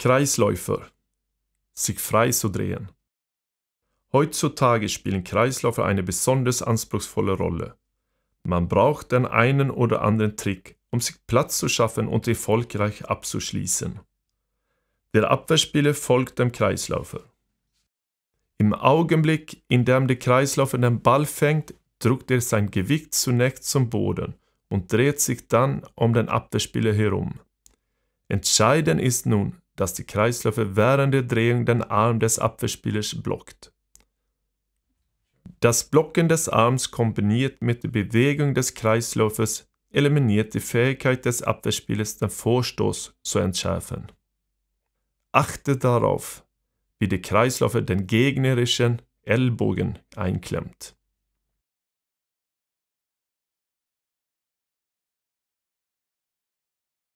Kreisläufer. Sich frei zu drehen. Heutzutage spielen Kreisläufer eine besonders anspruchsvolle Rolle. Man braucht den einen oder anderen Trick, um sich Platz zu schaffen und erfolgreich abzuschließen. Der Abwehrspieler folgt dem Kreisläufer. Im Augenblick, in dem der Kreisläufer den Ball fängt, drückt er sein Gewicht zunächst zum Boden und dreht sich dann um den Abwehrspieler herum. Entscheidend ist nun, dass die Kreisläufe während der Drehung den Arm des Abwehrspielers blockt. Das Blocken des Arms kombiniert mit der Bewegung des Kreislaufes eliminiert die Fähigkeit des Abwehrspielers, den Vorstoß zu entschärfen. Achte darauf, wie der Kreisläufe den gegnerischen Ellbogen einklemmt.